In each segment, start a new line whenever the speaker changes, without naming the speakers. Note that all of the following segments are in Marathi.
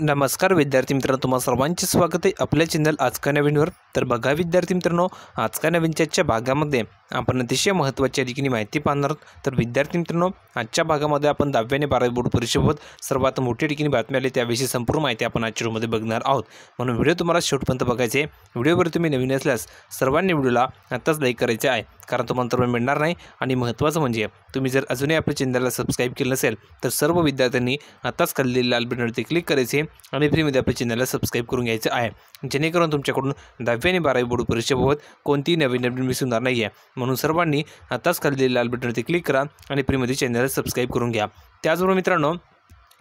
नमस्कार विद्यार्थी मित्रांनो तुम्हा सर्वांचे स्वागत आहे आपल्या चॅनल आजका नवीनवर तर बघा विद्यार्थी मित्रांनो आजका नवीनच्या भागामध्ये आपण अतिशय महत्त्वाच्या ठिकाणी माहिती पाहणार आहोत तर विद्यार्थी मित्रांनो आजच्या भागामध्ये आपण दहाव्याने बारावी बोर्ड परीक्षेबाबत सर्वात मोठी ठिकाणी बातमी आली त्याविषयी संपूर्ण माहिती आपण आजच्या रूममध्ये बघणार आहोत म्हणून व्हिडिओ तुम्हाला शेवटपर्यंत बघायचे व्हिडिओवर तुम्ही नवीन असल्यास सर्वांनी व्हिडिओला आत्ताच लाईक करायचे आहे कारण तुम्हाला तर मिळणार नाही आणि महत्त्वाचं म्हणजे तुम्ही जर अजूनही आपल्या चॅनलला सबस्क्राईब केलं नसेल तर सर्व विद्यार्थ्यांनी आत्ताच खाली लाल बटनवरती क्लिक करायचे आणि फ्रीमध्ये आपल्या चॅनलला सबस्क्राईब करून घ्यायचं आहे जेणेकरून तुमच्याकडून दहावी आणि बारावी बोर्ड परीक्षेबाबत कोणतीही नवीन नवीन मिस होणार नाही आहे म्हणून सर्वांनी आताच खाली दिलेल्या लाल बटनवरती क्लिक करा आणि फ्रीमध्ये चॅनलला सबस्क्राईब करून घ्या त्याचबरोबर मित्रांनो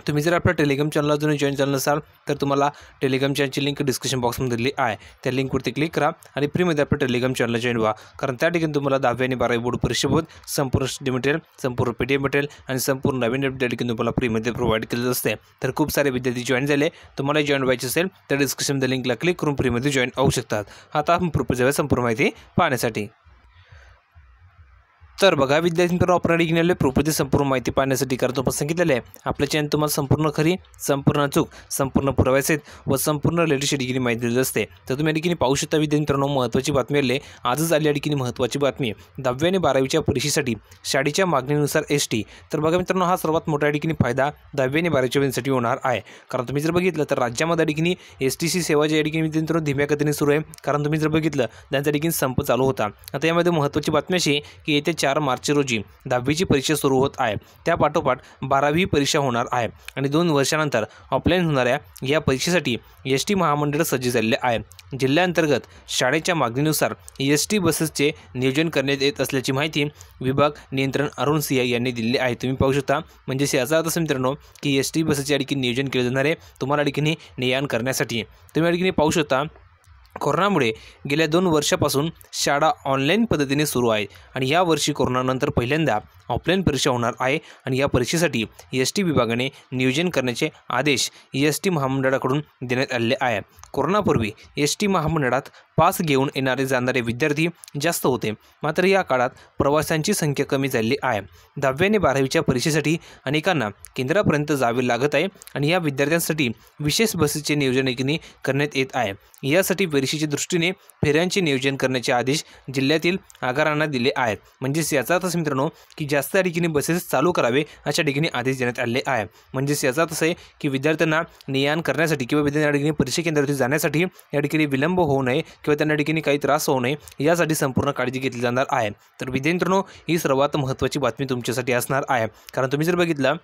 तुम्ही जर आपल्या टेलिग्राम चॅनल अजून जॉईन झालं नसाल तर तुम्हाला टेलिग्राम चॅनलची लिंक डिस्क्रिप्शन बॉक्समध्ये दिली आहे त्या लिंकवरती क्लिक करा आणि फ्रीमध्ये आपल्या टेलिग्राम चॅनलला जॉईन व्हा कारण त्या ठिकाणी तुम्हाला दहावी आणि बारावी बोर्ड परीक्षेबोध संपूर्ण स्टडी मटेरियल संपूर्ण पीडीएफ मटेरियल आणि संपूर्ण नवीन अपडेट देखील तुम्हाला फ्रीमध्ये प्रोव्हाइड केलं असते तर खूप सारे विद्यार्थी जॉईन झाले तुम्हाला जॉईन व्हायचे असेल तर डिस्क्रिप्शनमध्ये लिंकला क्लिक करून फ्रीमध्ये जॉईन होऊ शकतात आता आपण प्रोपोज संपूर्ण माहिती पाहण्यासाठी तर बघा विद्यार्थी मित्रांनो ऑपरेट इग्नले प्रोपर्टी संपूर्ण माहिती पाहण्यासाठी करतो पण सांगितलेलं आहे आपलं चॅनल तुम्हाला संपूर्ण खरी संपूर्ण अचूक संपूर्ण पुराव्यास आहेत व संपूर्ण लेटेस्ट डिग्री माहिती दिली असते तर तुम्ही या ठिकाणी पाहू शकता विद्यार्थी मित्रांनो महत्त्वाची बातमी आले आजच आली या ठिकाणी महत्त्वाची बातमी दहावी आणि बारावीच्या परीक्षेसाठी शाळेच्या मागणीनुसार एस टी तर बघा मित्रांनो हा सर्वात मोठ्या ठिकाणी फायदा दहावी आणि बारावीच्या वेळेसाठी होणार आहे कारण तुम्ही जर बघितलं तर राज्यामध्ये या ठिकाणी एस टी सी सेवा ज्या ठिकाणी विद्यार्थी मित्रांनो धीम्या गतीने सुरू आहे कारण तुम्ही जर बघितलं त्यांचा ठिकाणी संप चालू होता आता यामध्ये महत्त्वाची बातमी अशी की येत्या चार मार्च रोजी दहावीची परीक्षा सुरू होत आहे पाठोपाठ बारावी परीक्षा होणार आहे आणि दोन वर्षानंतर ऑफलाईन होणाऱ्या या परीक्षेसाठी एस टी महामंडळ सज्ज झालेले आहे जिल्ह्याअंतर्गत शाळेच्या मागणीनुसार एस टी बसेसचे नियोजन करण्यात येत असल्याची माहिती विभाग नियंत्रण अरुण सिंह यांनी दिली आहे तुम्ही पाहू शकता म्हणजे याचा अर्थ असं मित्रांनो की एस टी बसेसचे आणखी नियोजन केले जाणार आहे तुम्हाला आणखीन नयान करण्यासाठी तुम्ही आणखीन पाहू शकता कोरोनामुळे गेल्या दोन वर्षापासून शाळा ऑनलाईन पद्धतीने सुरू आहे आणि या वर्षी कोरोनानंतर पहिल्यांदा ऑफलाईन परीक्षा होणार आहे आणि या परीक्षेसाठी एस टी विभागाने नियोजन करण्याचे आदेश एस टी महामंडळाकडून देण्यात आले आहे कोरोनापूर्वी एस टी महामंडळात पास घेऊन येणारे जाणारे विद्यार्थी जास्त होते मात्र या काळात प्रवाशांची संख्या कमी झालेली आहे दहावी आणि बारावीच्या परीक्षेसाठी अनेकांना केंद्रापर्यंत जावे लागत आहे आणि या विद्यार्थ्यांसाठी विशेष बसेचे नियोजन करण्यात येत आहे यासाठी परीक्षेच्या दृष्टीने फेऱ्यांचे नियोजन करण्याचे आदेश जिल्ह्यातील आगारांना दिले आहेत म्हणजेच याचा अर्थ मित्रांनो की जास्त ठिकाणी बसेस चालू करावे अशा ठिकाणी आदेश देण्यात आले आहे म्हणजेच याचा अर्थ आहे की विद्यार्थ्यांना नियान करण्यासाठी किंवा विद्यार्थ्यांना ठिकाणी परीक्षा केंद्रावरती जाण्यासाठी या ठिकाणी विलंब होऊ नये किंवा त्यांना ठिकाणी काही त्रास होऊ नये यासाठी संपूर्ण काळजी घेतली जाणार आहे तर विद्यार्थ्यांनो ही सर्वात महत्त्वाची बातमी तुमच्यासाठी असणार आहे कारण तुम्ही जर बघितलं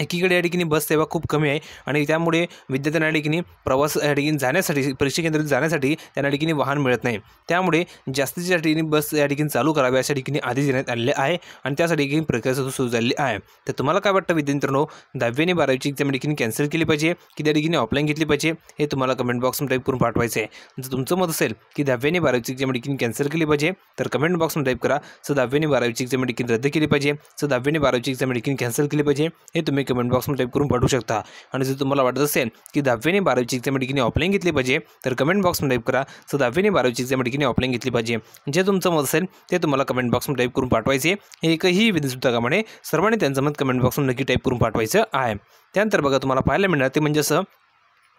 एकीकडे या ठिकाणी बस सेवा खूप कमी आहे आणि त्यामुळे विद्यार्थ्यांना या ठिकाणी प्रवास या ठिकाणी जाण्यासाठी परीक्षा केंद्रात जाण्यासाठी त्यांना ठिकाणी वाहन मिळत नाही त्यामुळे जास्तीच्या ठिकाणी बस या ठिकाणी चालू कराव्या अशा ठिकाणी आधी देण्यात आलेले आहे आणि त्यासाठी प्रक्रिया प्रक्रिया सुरू झालेली आहे तर तुम्हाला काय वाटतं विद्यार्थ्यांनो दहावी आणि बारावीची एक्झाम ठिकाणी कॅन्सल केली पाहिजे की त्या ठिकाणी ऑफलाईन घेतली पाहिजे हे तुम्हाला कमेंट बॉक्समध्ये टाईप करून पाठवायचं आहे जर तुमचं मत असेल की दहावी आणि बारावीची एक्झाम ठिकाणी कॅन्सल केली पाहिजे तर कमेंट बॉक्समध्ये टाईप करा सर दहावी आणि बारावीची एक्झाम ठिकाणी रद्द केली पाहिजे सर दहावी आणि बारावीची एक्झाम ठिकाणी कॅन्सल केली पाहिजे हे तुम्ही कमेंट बॉक्समध्ये टाईप करून पाठवू शकता आणि जर तुम्हाला वाटत असेल की दहावी आणि बारावीची एक्झाम ठिकाणी ऑफलाईन घेतली पाहिजे तर कमेंट बॉक्समध्ये टाईप करा तर दहावी आणि बारावीची एक्झाम ठिकाणी ऑफलाईन घेतली पाहिजे जे तुमचं मत असेल ते तुम्हाला कमेंट बॉक्समध्ये टाईप करून पाठवायचे एकही सुद्धा कामाने सर्वांनी त्यांचं मत कमेंट बॉक्समध्ये नक्की टाईप करून पाठवायचं आहे त्यानंतर बघा तुम्हाला पाहायला मिळणार ते म्हणजे असं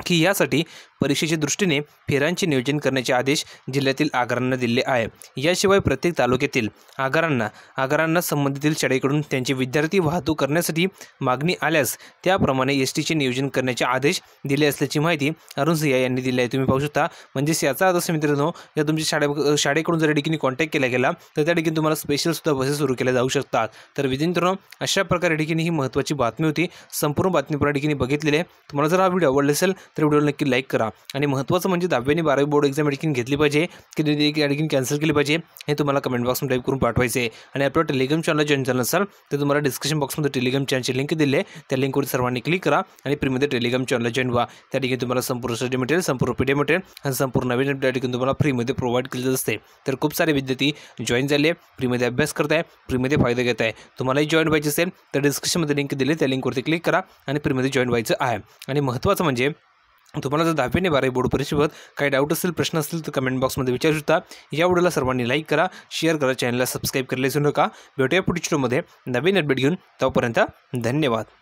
की यासाठी परीक्षेच्या दृष्टीने फेऱ्यांचे नियोजन करण्याचे आदेश जिल्ह्यातील आगारांना दिले आहे याशिवाय प्रत्येक तालुक्यातील आगारांना आगारांना संबंधितील शाळेकडून त्यांचे विद्यार्थी वाहतूक करण्यासाठी मागणी आल्यास त्याप्रमाणे एस टीचे नियोजन करण्याचे आदेश दिले असल्याची माहिती अरुण सिंह यांनी दिली आहे तुम्ही पाहू शकता म्हणजेच याचा अर्थ मित्रांनो जर तुमच्या शाळे शाळेकडून जर ठिकाणी कॉन्टॅक्ट केला गेला तर त्या ठिकाणी तुम्हाला स्पेशलसुद्धा बसेस सुरू केल्या जाऊ शकतात तर विद्यार्थ्यांनो अशा प्रकारे ठिकाणी ही महत्त्वाची बातमी होती संपूर्ण बातमी पुन्हा ठिकाणी बघितलेली आहे तुम्हाला जर हा व्हिडिओ आवडला असेल तर व्हिडिओला नक्की लाईक करा आणि महत्त्वाचं म्हणजे दहावी बारावी बोर्ड एक्झाम आणखीन घेतली पाहिजे की आणखीन कॅन्सल केली पाहिजे हे तुम्हाला कमेंट बॉक्समध्ये टाईप करून पाठवायचे आणि आपल्या टेलिग्राम चॅनल जॉईन झालं असाल तर तुम्हाला डिस्क्रिप्शन बॉक्समध्ये टेलिग्राम चॅनलची लिंक दिले आहे त्या लिंकवर सर्वांनी क्लिक करा आणि फ्रीमध्ये टेलिग्राम चॅनलला जॉईन व्हा त्या ठिकाणी तुम्हाला संपूर्ण स्टडी मटेरियल संपूर्ण पीडीएफ मटेरियल आणि संपूर्ण नवीन त्या ठिकाणी तुम्हाला फ्रीमध्ये प्रोव्हाइड केले जात असते तर खूप सारे विद्यार्थी जॉईन झाले फ्रीमध्ये अभ्यास करत आहे फ्रीमध्ये फायदा घेत आहे तुम्हालाही जॉईन व्हायचे असेल तर डिस्क्रिप्शनमध्ये लिंक दिली त्या लिंकवरती क्लिक करा आणि फ्रीमध्ये जॉईन व्हायचं आहे आणि महत्त्वाचं म्हणजे तुम्हाला जर दहावी आणि बारावी बोर्ड परीक्षेवर काही डाऊट असेल प्रश्न असतील तर कमेंट बॉक्समध्ये विचारू शकता या व्हिडिओला सर्वांनी लाईक करा शेअर करा चॅनलला सबस्क्राईब करायला विसरू नका भेटूया पुढच्या व्हिडिओमध्ये नवीन अपडेट घेऊन तोपर्यंत धन्यवाद